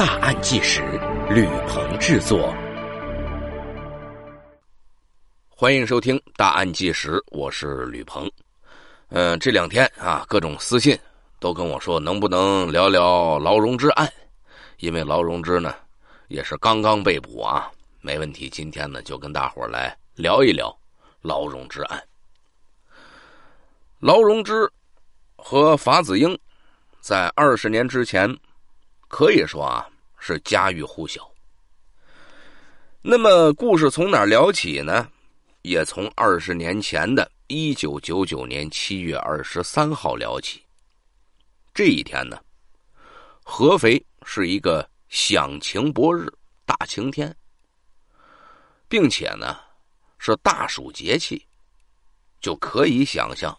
大案纪实，吕鹏制作。欢迎收听《大案纪实》，我是吕鹏。嗯，这两天啊，各种私信都跟我说能不能聊聊劳荣枝案，因为劳荣枝呢也是刚刚被捕啊，没问题。今天呢，就跟大伙儿来聊一聊劳荣枝案。劳荣枝和法子英在二十年之前。可以说啊，是家喻户晓。那么，故事从哪聊起呢？也从二十年前的1999年7月23号聊起。这一天呢，合肥是一个响晴不日，大晴天，并且呢是大暑节气，就可以想象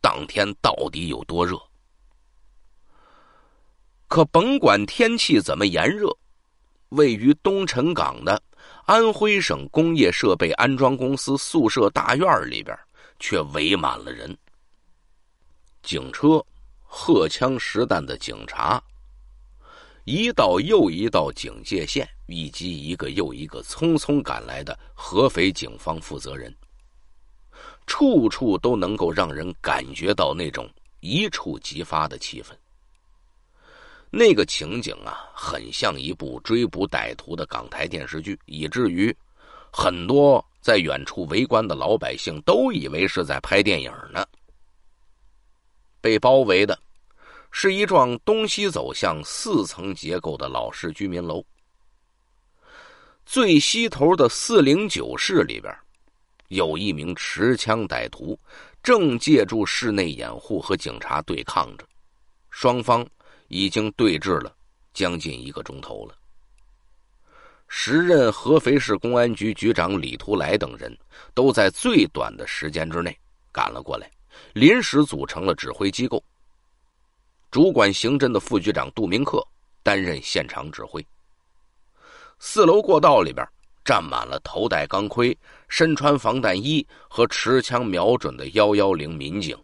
当天到底有多热。可甭管天气怎么炎热，位于东陈港的安徽省工业设备安装公司宿舍大院里边，却围满了人。警车、荷枪实弹的警察、一道又一道警戒线，以及一个又一个匆匆赶来的合肥警方负责人，处处都能够让人感觉到那种一触即发的气氛。那个情景啊，很像一部追捕歹徒的港台电视剧，以至于很多在远处围观的老百姓都以为是在拍电影呢。被包围的是一幢东西走向、四层结构的老式居民楼，最西头的四零九室里边，有一名持枪歹徒正借助室内掩护和警察对抗着，双方。已经对峙了将近一个钟头了。时任合肥市公安局局长李图来等人，都在最短的时间之内赶了过来，临时组成了指挥机构。主管刑侦的副局长杜明克担任现场指挥。四楼过道里边站满了头戴钢盔、身穿防弹衣和持枪瞄准的幺幺零民警。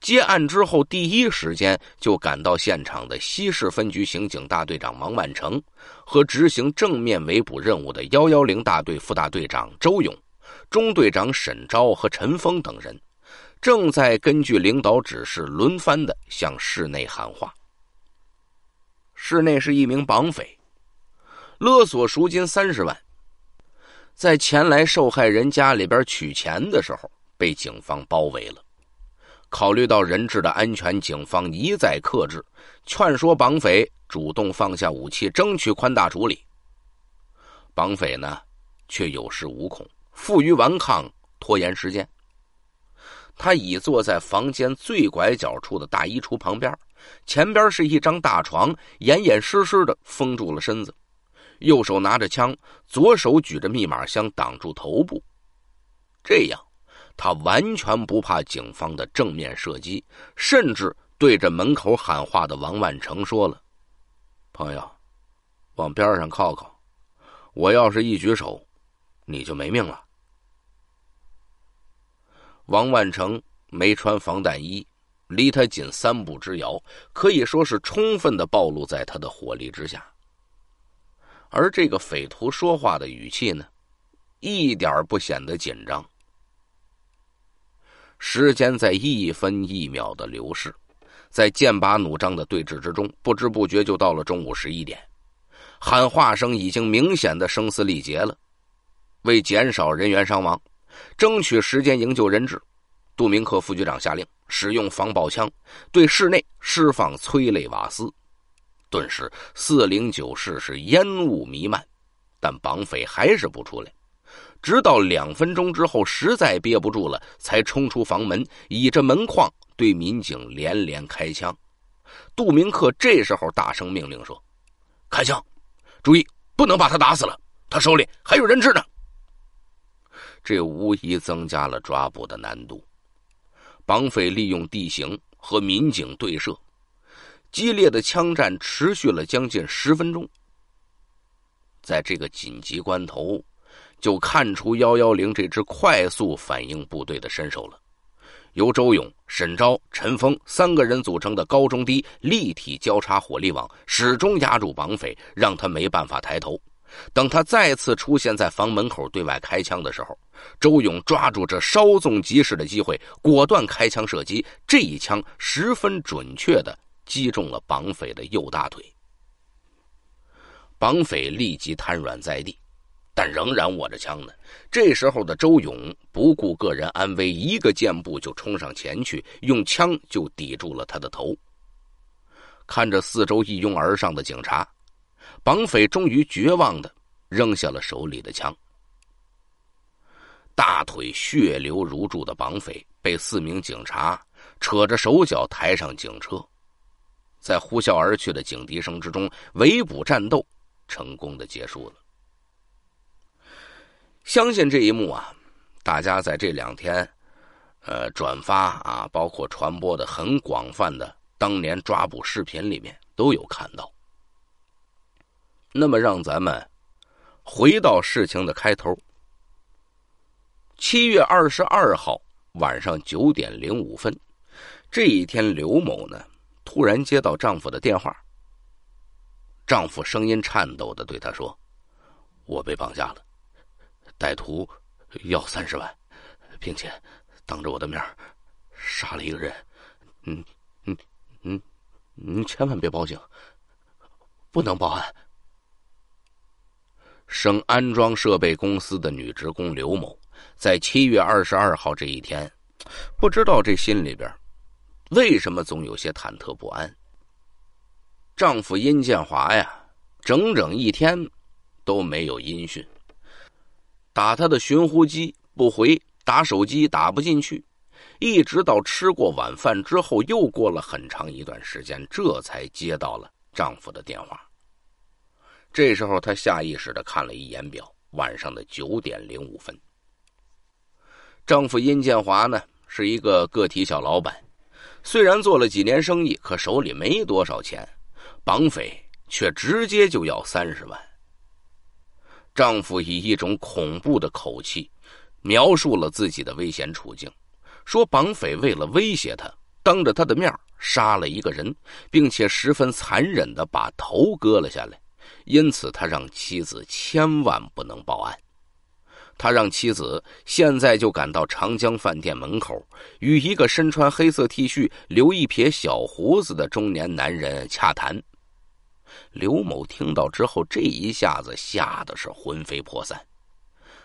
接案之后，第一时间就赶到现场的西市分局刑警大队长王万成，和执行正面围捕任务的幺幺零大队副大队长周勇、中队长沈昭和陈峰等人，正在根据领导指示，轮番的向室内喊话。室内是一名绑匪，勒索赎金三十万，在前来受害人家里边取钱的时候，被警方包围了。考虑到人质的安全，警方一再克制，劝说绑匪主动放下武器，争取宽大处理。绑匪呢，却有恃无恐，负隅顽抗，拖延时间。他倚坐在房间最拐角处的大衣橱旁边，前边是一张大床，严严实实的封住了身子，右手拿着枪，左手举着密码箱挡住头部，这样。他完全不怕警方的正面射击，甚至对着门口喊话的王万成说了：“朋友，往边上靠靠，我要是一举手，你就没命了。”王万成没穿防弹衣，离他仅三步之遥，可以说是充分的暴露在他的火力之下。而这个匪徒说话的语气呢，一点不显得紧张。时间在一分一秒的流逝，在剑拔弩张的对峙之中，不知不觉就到了中午十一点。喊话声已经明显的声嘶力竭了。为减少人员伤亡，争取时间营救人质，杜明克副局长下令使用防爆枪对室内施放催泪瓦斯。顿时，四零九室是烟雾弥漫，但绑匪还是不出来。直到两分钟之后，实在憋不住了，才冲出房门，倚着门框对民警连连开枪。杜明克这时候大声命令说：“开枪！注意，不能把他打死了，他手里还有人质呢。”这无疑增加了抓捕的难度。绑匪利用地形和民警对射，激烈的枪战持续了将近十分钟。在这个紧急关头。就看出幺幺零这支快速反应部队的身手了。由周勇、沈昭、陈峰三个人组成的高中低立体交叉火力网，始终压住绑匪，让他没办法抬头。等他再次出现在房门口对外开枪的时候，周勇抓住这稍纵即逝的机会，果断开枪射击。这一枪十分准确的击中了绑匪的右大腿，绑匪立即瘫软在地。但仍然握着枪呢。这时候的周勇不顾个人安危，一个箭步就冲上前去，用枪就抵住了他的头。看着四周一拥而上的警察，绑匪终于绝望的扔下了手里的枪。大腿血流如注的绑匪被四名警察扯着手脚抬上警车，在呼啸而去的警笛声之中，围捕战斗成功的结束了。相信这一幕啊，大家在这两天，呃，转发啊，包括传播的很广泛的当年抓捕视频里面都有看到。那么，让咱们回到事情的开头。七月二十二号晚上九点零五分，这一天，刘某呢突然接到丈夫的电话，丈夫声音颤抖的对她说：“我被绑架了。”歹徒要三十万，并且当着我的面杀了一个人。嗯嗯嗯，你千万别报警，不能报案。省安装设备公司的女职工刘某，在七月二十二号这一天，不知道这心里边为什么总有些忐忑不安。丈夫殷建华呀，整整一天都没有音讯。打她的寻呼机不回，打手机打不进去，一直到吃过晚饭之后，又过了很长一段时间，这才接到了丈夫的电话。这时候，她下意识的看了一眼表，晚上的九点零五分。丈夫殷建华呢，是一个个体小老板，虽然做了几年生意，可手里没多少钱，绑匪却直接就要三十万。丈夫以一种恐怖的口气，描述了自己的危险处境，说：“绑匪为了威胁他，当着他的面杀了一个人，并且十分残忍的把头割了下来。因此，他让妻子千万不能报案。他让妻子现在就赶到长江饭店门口，与一个身穿黑色 T 恤、留一撇小胡子的中年男人洽谈。”刘某听到之后，这一下子吓得是魂飞魄散。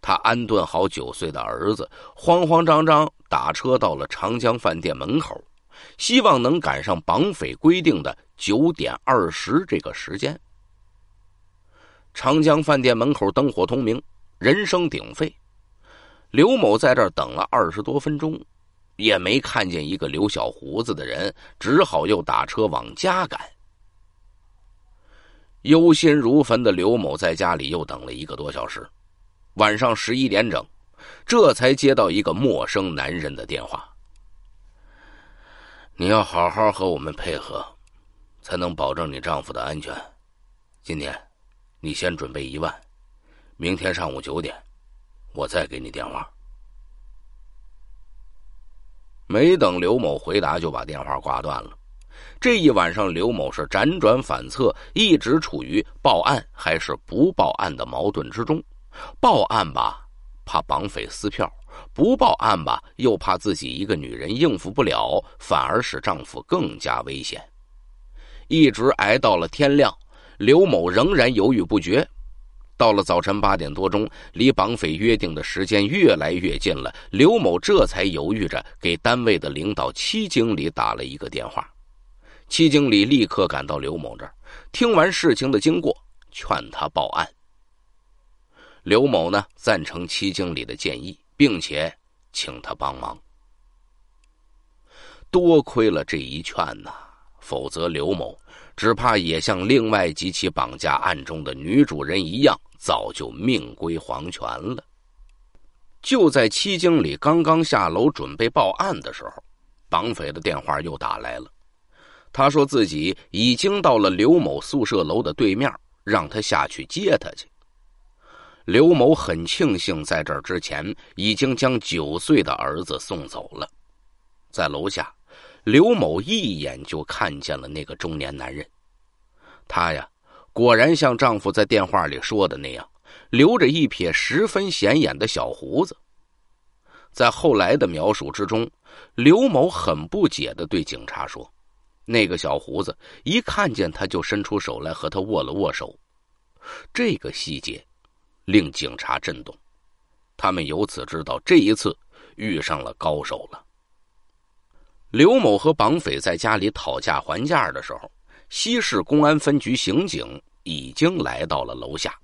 他安顿好九岁的儿子，慌慌张张打车到了长江饭店门口，希望能赶上绑匪规定的九点二十这个时间。长江饭店门口灯火通明，人声鼎沸。刘某在这儿等了二十多分钟，也没看见一个留小胡子的人，只好又打车往家赶。忧心如焚的刘某在家里又等了一个多小时，晚上十一点整，这才接到一个陌生男人的电话：“你要好好和我们配合，才能保证你丈夫的安全。今天，你先准备一万，明天上午九点，我再给你电话。”没等刘某回答，就把电话挂断了。这一晚上，刘某是辗转反侧，一直处于报案还是不报案的矛盾之中。报案吧，怕绑匪撕票；不报案吧，又怕自己一个女人应付不了，反而使丈夫更加危险。一直挨到了天亮，刘某仍然犹豫不决。到了早晨八点多钟，离绑匪约定的时间越来越近了，刘某这才犹豫着给单位的领导戚经理打了一个电话。戚经理立刻赶到刘某这儿，听完事情的经过，劝他报案。刘某呢赞成戚经理的建议，并且请他帮忙。多亏了这一劝呐，否则刘某只怕也像另外几起绑架案中的女主人一样，早就命归黄泉了。就在戚经理刚刚下楼准备报案的时候，绑匪的电话又打来了。他说自己已经到了刘某宿舍楼的对面，让他下去接他去。刘某很庆幸，在这之前已经将九岁的儿子送走了。在楼下，刘某一眼就看见了那个中年男人。他呀，果然像丈夫在电话里说的那样，留着一撇十分显眼的小胡子。在后来的描述之中，刘某很不解的对警察说。那个小胡子一看见他，就伸出手来和他握了握手。这个细节令警察震动，他们由此知道这一次遇上了高手了。刘某和绑匪在家里讨价还价的时候，西市公安分局刑警已经来到了楼下。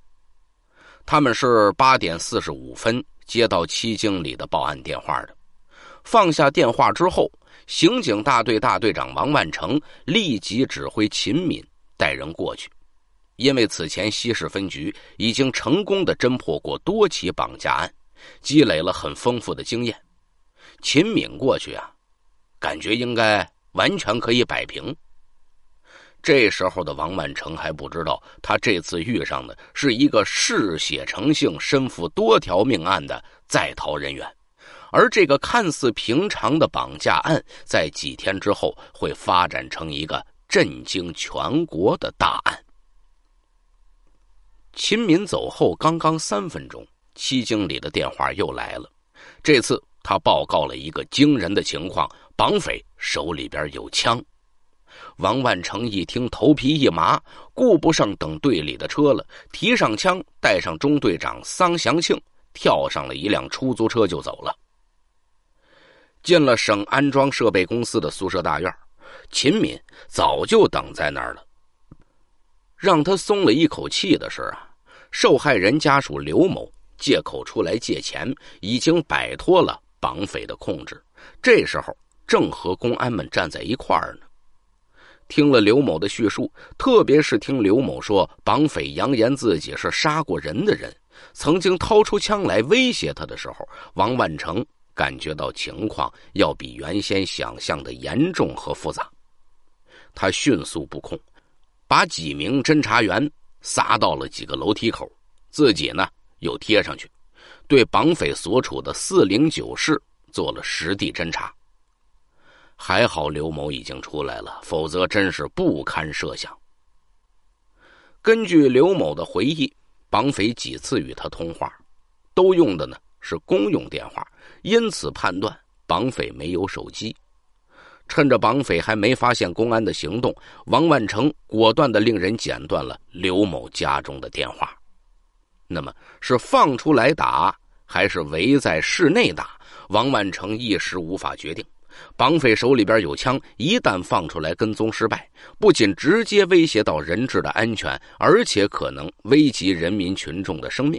他们是八点四十五分接到七经理的报案电话的。放下电话之后。刑警大队大队长王万成立即指挥秦敏带人过去，因为此前西市分局已经成功的侦破过多起绑架案，积累了很丰富的经验。秦敏过去啊，感觉应该完全可以摆平。这时候的王万成还不知道，他这次遇上的是一个嗜血成性、身负多条命案的在逃人员。而这个看似平常的绑架案，在几天之后会发展成一个震惊全国的大案。秦敏走后刚刚三分钟，戚经理的电话又来了，这次他报告了一个惊人的情况：绑匪手里边有枪。王万成一听，头皮一麻，顾不上等队里的车了，提上枪，带上中队长桑祥庆，跳上了一辆出租车就走了。进了省安装设备公司的宿舍大院，秦敏早就等在那儿了。让他松了一口气的是啊，受害人家属刘某借口出来借钱，已经摆脱了绑匪的控制。这时候正和公安们站在一块儿呢。听了刘某的叙述，特别是听刘某说绑匪扬言自己是杀过人的人，曾经掏出枪来威胁他的时候，王万成。感觉到情况要比原先想象的严重和复杂，他迅速布控，把几名侦查员撒到了几个楼梯口，自己呢又贴上去，对绑匪所处的四零九室做了实地侦查。还好刘某已经出来了，否则真是不堪设想。根据刘某的回忆，绑匪几次与他通话，都用的呢。是公用电话，因此判断绑匪没有手机。趁着绑匪还没发现公安的行动，王万成果断的令人剪断了刘某家中的电话。那么是放出来打，还是围在室内打？王万成一时无法决定。绑匪手里边有枪，一旦放出来跟踪失败，不仅直接威胁到人质的安全，而且可能危及人民群众的生命。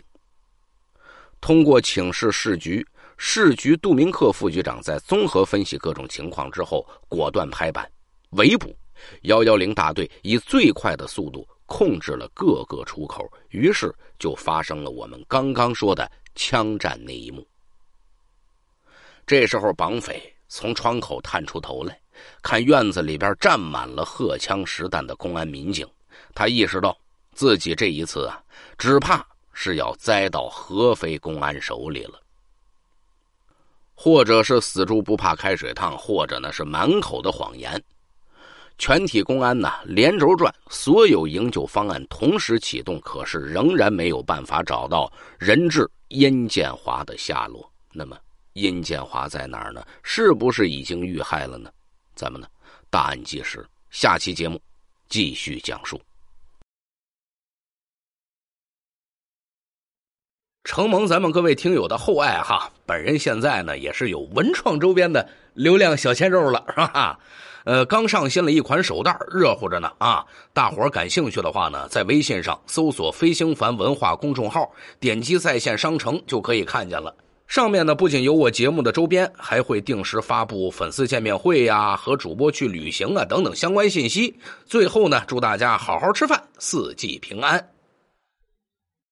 通过请示市局，市局杜明克副局长在综合分析各种情况之后，果断拍板，围捕。幺幺零大队以最快的速度控制了各个出口，于是就发生了我们刚刚说的枪战那一幕。这时候，绑匪从窗口探出头来，看院子里边站满了荷枪实弹的公安民警，他意识到自己这一次啊，只怕。是要栽到合肥公安手里了，或者是死猪不怕开水烫，或者呢是满口的谎言。全体公安呢连轴转，所有营救方案同时启动，可是仍然没有办法找到人质殷建华的下落。那么殷建华在哪儿呢？是不是已经遇害了呢？咱们呢，大案纪实，下期节目继续讲述。承蒙咱们各位听友的厚爱哈，本人现在呢也是有文创周边的流量小鲜肉了，是吧？呃，刚上新了一款手袋，热乎着呢啊！大伙感兴趣的话呢，在微信上搜索“飞行凡文化”公众号，点击在线商城就可以看见了。上面呢不仅有我节目的周边，还会定时发布粉丝见面会呀、和主播去旅行啊等等相关信息。最后呢，祝大家好好吃饭，四季平安。